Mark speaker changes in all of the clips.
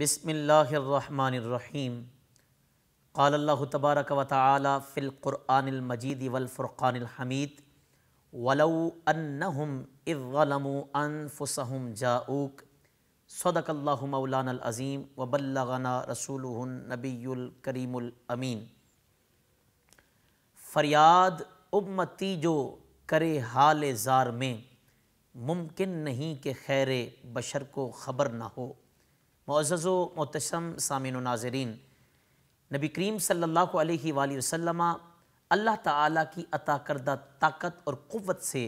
Speaker 1: बिसमीम काल्ह तबारक व ताली फ़िलक़ुरआनमजीद वलफ़ुरक़ानहमीद वलम इज़लमफ़ुसहम जाऊक सदकल्लाउलानज़ीम वबल्लना रसूल नबीकरीमीन फ़रियाद उम्मती जो करे हाल ज़ार में मुमकिन नहीं कि खैर बशर को ख़बर ना हो मोज़ मोतसम सामिन नाजरीन नबी करीम सल्लल्लाहु अलैहि वसल्लम अल्लाह ताला की अता करदा ताकत और क़वत से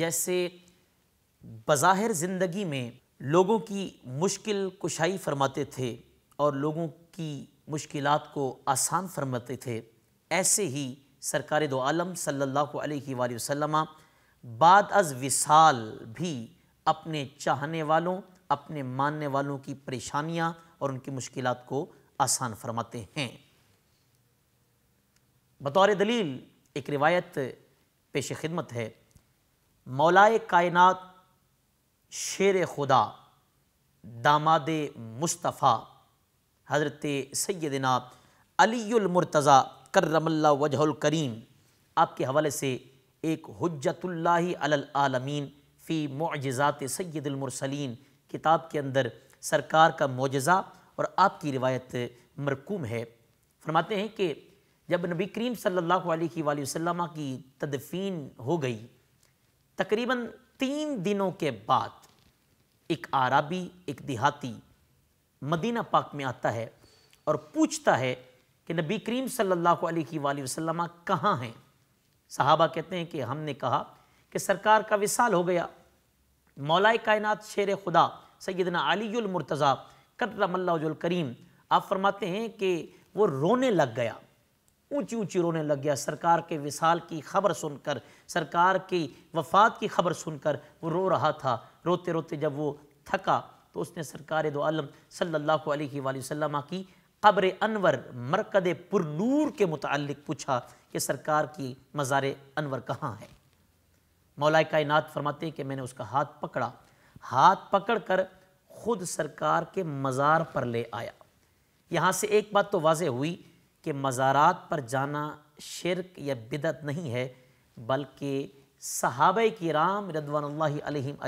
Speaker 1: जैसे बज़ाहिर ज़िंदगी में लोगों की मुश्किल कुशाई फरमाते थे और लोगों की मुश्किल को आसान फरमाते थे ऐसे ही सरकार दो आलम सल्लल्लाहु अलैहि वसल्लम बाद अज विसाल भी अपने चाहने वालों अपने मानने वालों की परेशानियां और उनकी मुश्किल को आसान फरमाते हैं बतौर दलील एक रिवायत पेश खिदमत है मौलाए कायनात शेर खुदा दामाद मुस्तफ़ा हज़रत सैदना अलीमरतज़ा करमल्ला वजहल करीम आपके हवाले से एक हजतुल्लामी फ़ी मुआजात सैदुलमरसलिन किताब के अंदर सरकार का मुजज़ा और आपकी रिवायत मरकूम है फरमाते हैं कि जब नबी करीम सल्लल्लाहु अलैहि वसल्लम की तदफीन हो गई तकरीबन तीन दिनों के बाद एक आरबी एक देहाती मदीना पाक में आता है और पूछता है कि नबी करीम सल्लल्लाहु अलैहि वसल्लम कहाँ हैं सहाबा कहते हैं कि हमने कहा कि सरकार का विसाल हो गया मौलाए कायनत शेर खुदा सैदना अलीमरतज़ा करीम आप फरमाते हैं कि वो रोने लग गया ऊंची ऊंची रोने लग गया सरकार के विसाल की खबर सुनकर सरकार की वफात की खबर सुनकर वो रो रहा था रोते रोते जब वो थका तो उसने सरकार दो आलम सल्लल्लाहु अलैहि वसल्लम की कब्र अनवर मरकद पुरनूर के मुतल पूछा कि सरकार की मज़ार अनवर कहाँ है मौलाए कायनात फरमाते हैं कि मैंने उसका हाथ पकड़ा हाथ पकड़ कर ख़ुद सरकार के मज़ार पर ले आया यहाँ से एक बात तो वाज हुई कि मज़ारात पर जाना शिरक या बिदत नहीं है बल्कि सहाब की राम रदवान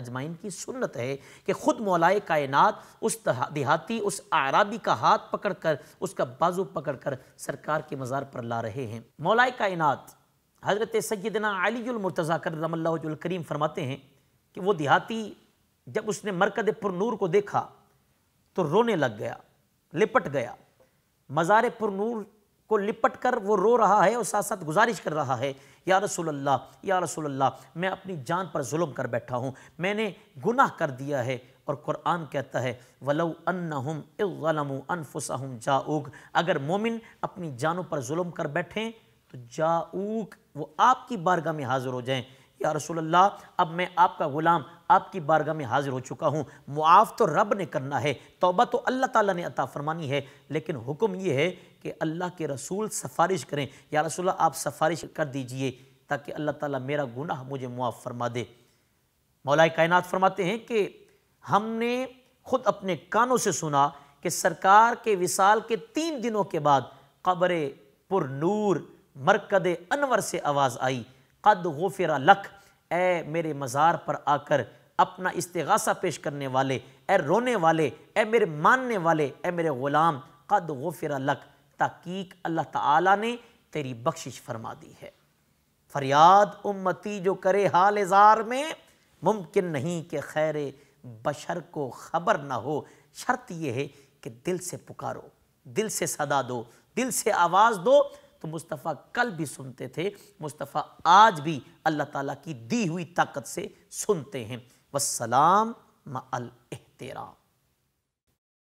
Speaker 1: अजमाइन की सुन्नत है कि ख़ुद मौलाए कायनात उस देहाती उस आराबी का हाथ पकड़ कर उसका बाजू पकड़ कर सरकार के मज़ार पर ला रहे हैं मौलाए कायनात हज़रत सैदना अलीमरतज़ा रमल्लाकरीम फरमाते हैं कि वो देहाती जब उसने मरकद पुरनूर को देखा तो रोने लग गया लिपट गया मज़ार पुरूर को लिपट कर वो रो रहा है और साथ साथ गुजारिश कर रहा है या रसोल्ला या रसोल्ला मैं अपनी जान पर म कर बैठा हूँ मैंने गुनाह कर दिया है और कुरान कहता है वलऊ अन्नहुम इलमु जाऊग अगर मोमिन अपनी जानों पर म कर बैठें तो जाऊक वो आपकी बारगाह में हाज़िर हो जाएं या रसूल अल्लाह अब मैं आपका ग़ुलाम आपकी बारगाह में हाज़िर हो चुका हूँ मुआफ़ तो रब ने करना है तोबा तो अल्लाह ताला ने अता फरमानी है लेकिन हुक्म ये है कि अल्लाह के रसूल सफारिश करें या रसूल आप सफारिश कर दीजिए ताकि अल्लाह ताला मेरा गुनाह मुझे मुआफ़ फरमा दे मौलाए कायनात फरमाते हैं कि हमने खुद अपने कानों से सुना कि सरकार के विसाल के तीन दिनों के बाद कब्र पुर नूर मरकद अनवर से आवाज़ आई कद गोफिर लख ए मेरे मज़ार पर आकर अपना इस्तेगासा पेश करने वाले ए रोने वाले ए मेरे मानने वाले ए मेरे ग़ुलाम कद गोफिर लख तहकीक अल्लाह ताला ने तेरी बख्शिश फरमा दी है फरियाद उम्मती जो करे हाल इजार में मुमकिन नहीं कि खैर बशर को खबर ना हो शर्त यह है कि दिल से पुकारो दिल से सदा दो दिल से आवाज़ दो तो मुस्तफ़ा कल भी सुनते थे मुस्तफ़ा आज भी अल्लाह ताला की दी हुई ताकत से सुनते हैं वसलाम मल एहतराम